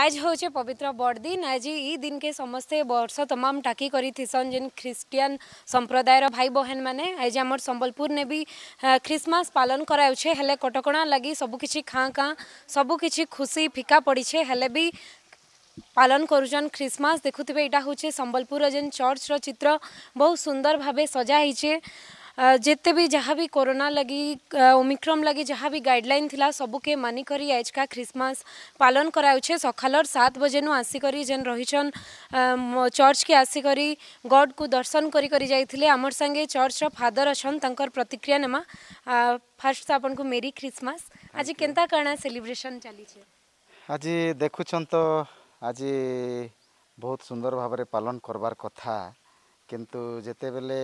आज हूँ पवित्र बड़दिन आज ई दिन के समस्ते वर्ष तमाम टाकी करी जेन ख्रिस्टियन संप्रदायर भाई बहन मैंने आज आम संबलपुर ने भी क्रिसमस पालन कराऊे हेले कटकणा लगी सबकि खाँ खाँ सबकि खुशी फिका पड़छे हेले भी पालन करुचन क्रिसमस देखुवे यहाँ हूँ संबलपुर जेन चर्च चित्र बहुत सुंदर भाव सजाई ଯେତେ ବି ଯାହା ବି କରୋନା ଲାଗି ଓମିକ୍ରମ୍ ଲାଗି ଯାହା ବି ଗାଇଡ଼ଲାଇନ୍ ଥିଲା ସବୁକେ ମାନିକରି ଆଜିକା ଖ୍ରୀଷ୍ଟମାସ୍ ପାଳନ କରାଯାଉଛେ ସକାଳର ସାତ ବଜେନୁ ଆସିକରି ଯେନ୍ ରହିଛନ୍ ଚର୍ଚ୍ଚକେ ଆସିକରି ଗଡ଼୍କୁ ଦର୍ଶନ କରି କରି ଯାଇଥିଲେ ଆମର ସାଙ୍ଗେ ଚର୍ଚ୍ଚର ଫାଦର୍ ଅଛନ୍ ତାଙ୍କର ପ୍ରତିକ୍ରିୟା ନେମା ଫାର୍ଷ୍ଟ ତ ଆପଣଙ୍କୁ ମେରି ଖ୍ରୀଷ୍ଟମାସ୍ ଆଜି କେନ୍ତା କାଣା ସେଲିବ୍ରେସନ୍ ଚାଲିଛେ ଆଜି ଦେଖୁଛନ୍ ତ ଆଜି ବହୁତ ସୁନ୍ଦର ଭାବରେ ପାଳନ କରବାର କଥା କିନ୍ତୁ ଯେତେବେଳେ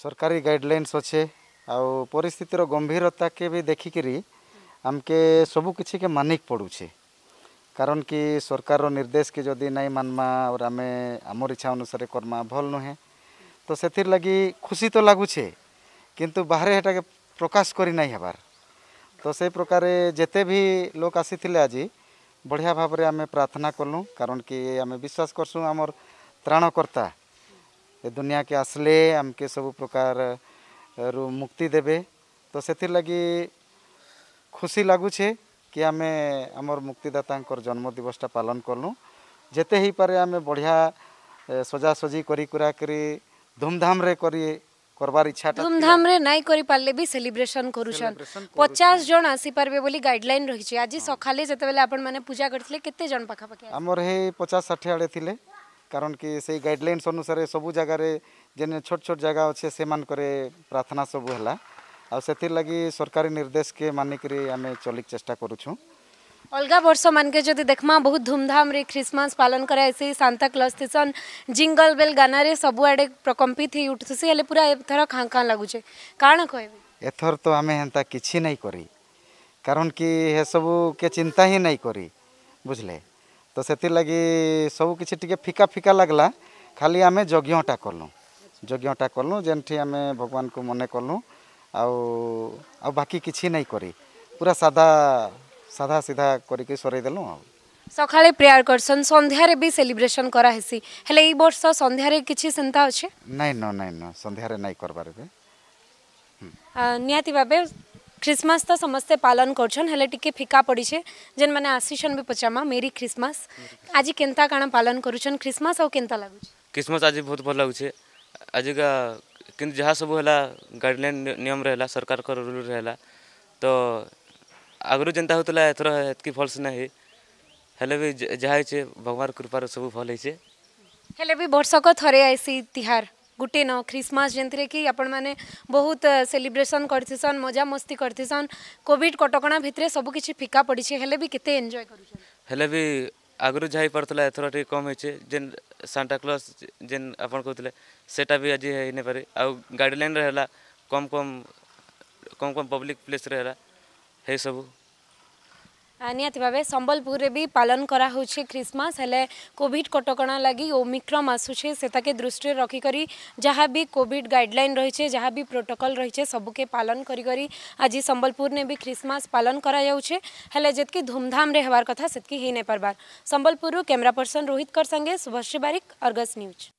ସରକାରୀ ଗାଇଡ଼ଲାଇନ୍ସ ଅଛେ ଆଉ ପରିସ୍ଥିତିର ଗମ୍ଭୀରତାକେ ବି ଦେଖିକିରି ଆମକେ ସବୁ କିଛିକେ ମାନିକ୍ ପଡ଼ୁଛେ କାରଣ କି ସରକାରର ନିର୍ଦ୍ଦେଶକେ ଯଦି ନାଇଁ ମାନମା ଆଉ ଆମେ ଆମର ଇଚ୍ଛା ଅନୁସାରେ କର୍ମା ଭଲ୍ ନୁହେଁ ତ ସେଥିର୍ଲାଗି ଖୁସି ତ ଲାଗୁଛେ କିନ୍ତୁ ବାହାରେ ହେଟାକେ ପ୍ରକାଶ କରି ନାଇଁ ହେବାର ତ ସେଇ ପ୍ରକାରେ ଯେତେ ବି ଲୋକ ଆସିଥିଲେ ଆଜି ବଢ଼ିଆ ଭାବରେ ଆମେ ପ୍ରାର୍ଥନା କଲୁ କାରଣ କି ଆମେ ବିଶ୍ୱାସ କରସୁଁ ଆମର ତ୍ରାଣକର୍ତ୍ତା ଏ ଦୁନିଆକେ ଆସିଲେ ଆମକେ ସବୁ ପ୍ରକାରରୁ ମୁକ୍ତି ଦେବେ ତ ସେଥିର୍ଲାଗି ଖୁସି ଲାଗୁଛେ କି ଆମେ ଆମର ମୁକ୍ତିଦାତାଙ୍କର ଜନ୍ମଦିବସଟା ପାଳନ କଲୁ ଯେତେ ହେଇପାରେ ଆମେ ବଢ଼ିଆ ସଜାସଜି କରି କୁରା କରି ଧୁମଧାମରେ କରି করবার ইচ্ছাটা ধুমধামরে নাই করি পারলে বি সেলিব্রেশন করুছন 50 জন আসি পারবে বলি গাইডলাইন রহিছে আজি সকালে যেতবেলে আপন মানে পূজা করছিলে কতে জন পাখা পাখা আমার হে 50 60 আড়ে থিলে कारण कि से गाइडलैंस अनुसार सब जगार जेने छोट छोट जगह अच्छे से मानकरे प्रार्थना सब है आती लगी सरकारी निर्देश के मानिक आम चल चेस्टा कर अलग वर्ष मानके जदि देखमा बहुत धूमधाम रे क्रिसमस पालन कराएस सांता क्लस थीसन जिंगल बेल गाने सबुआड़े प्रकम्पित ही उठुसी हेल्ले पूरा एथर खाँ खाँ लगुचे कण कह एथर तो आम एंता कि नहीं करी कारण कि सबू के चिंता ही नहीं करी बुझले ତ ସେଥିର୍ଲାଗି ସବୁକିଛି ଟିକେ ଫିକା ଫିକା ଲାଗ୍ଲା ଖାଲି ଆମେ ଯଜ୍ଞଟା କଲୁ ଯଜ୍ଞଟା କଲୁ ଯେନ୍ଠି ଆମେ ଭଗବାନଙ୍କୁ ମନେ କଲୁ ଆଉ ଆଉ ବାକି କିଛି ନାଇଁ କରି ପୁରା ସାଧା ସାଧା ସିଧା କରିକି ସରେଇ ଦେଲୁ ଆଉ ସକାଳେ ପ୍ରେୟାର କରସନ୍ ସନ୍ଧ୍ୟାରେ ବି ସେଲିବ୍ରେସନ୍ କରାହେସି ହେଲେ ଏଇ ବର୍ଷ ସନ୍ଧ୍ୟାରେ କିଛି ସେନ୍ତା ଅଛି ନାଇଁ ନ ନାଇଁ ନ ସନ୍ଧ୍ୟାରେ ନାଇଁ କରବାର୍ ଏବେ ନିହାତି ଭାବେ ଖ୍ରୀଷ୍ଟମାସ ତ ସମସ୍ତେ ପାଳନ କରୁଛନ୍ ହେଲେ ଟିକେ ଫିକା ପଡ଼ିଛେ ଯେନ୍ମାନେ ଆସିଛନ୍ ବି ପଚାମା ମେରି ଖ୍ରୀଷ୍ଟମାସ ଆଜି କେନ୍ତା କାଣା ପାଳନ କରୁଛନ୍ ଖ୍ରୀଷ୍ଟମାସ ଆଉ କେନ୍ତା ଲାଗୁଛେ ଖ୍ରୀଷ୍ଟମାସ ଆଜି ବହୁତ ଭଲ ଲାଗୁଛେ ଆଜିକା କିନ୍ତୁ ଯାହା ସବୁ ହେଲା ଗାଇଡ଼ଲାଇନ୍ ନିୟମରେ ହେଲା ସରକାରଙ୍କ ରୁଲ୍ରେ ହେଲା ତ ଆଗରୁ ଯେନ୍ତା ହେଉଥିଲା ଏଥର ହେତ୍କି ଭଲସେ ନାଇଁ ହେଇ ହେଲେ ବି ଯାହା ହେଇଛେ ଭଗବାନ କୃପାରୁ ସବୁ ଭଲ ହେଇଛେ ହେଲେ ବି ବର୍ଷକ ଥରେ ଆଇସି ତିହାର गुटे न क्रिसमस जेनथिरे कि आपण मैंने बहुत सेलिब्रेसन कर मजा मस्ती करथिसन कॉविड कटक भितरे सब फिका पड़ी हेले भी कितने एंजय कर हेले भी आगुरु जाई टे कम होइछे जेन सांता जेन आपण कहते सेटा भी आज हे पारे आ गाइडलाइन रहला कम कम कम कम पब्लिक प्लेस रहला हे निहाती भाव सम्बलपुर भी पालन करा क्रिसमस हेले कोविड कटक लगी ओमिक्रम आसुचे से दृष्टि रखिकर जहाँ भी कोविड गाइडलाइन रही है जहाँ भी प्रोटोकल रही है सबके पालन करी आज सम्बलपुर ने भी क्रिसमस पालन करेतकी धूमधाम होवार कथा से नहीं पार्बार सम्बलपुरु कैमेरा पर्सन रोहित कर संगे शुभश्री बारिक अर्गस न्यूज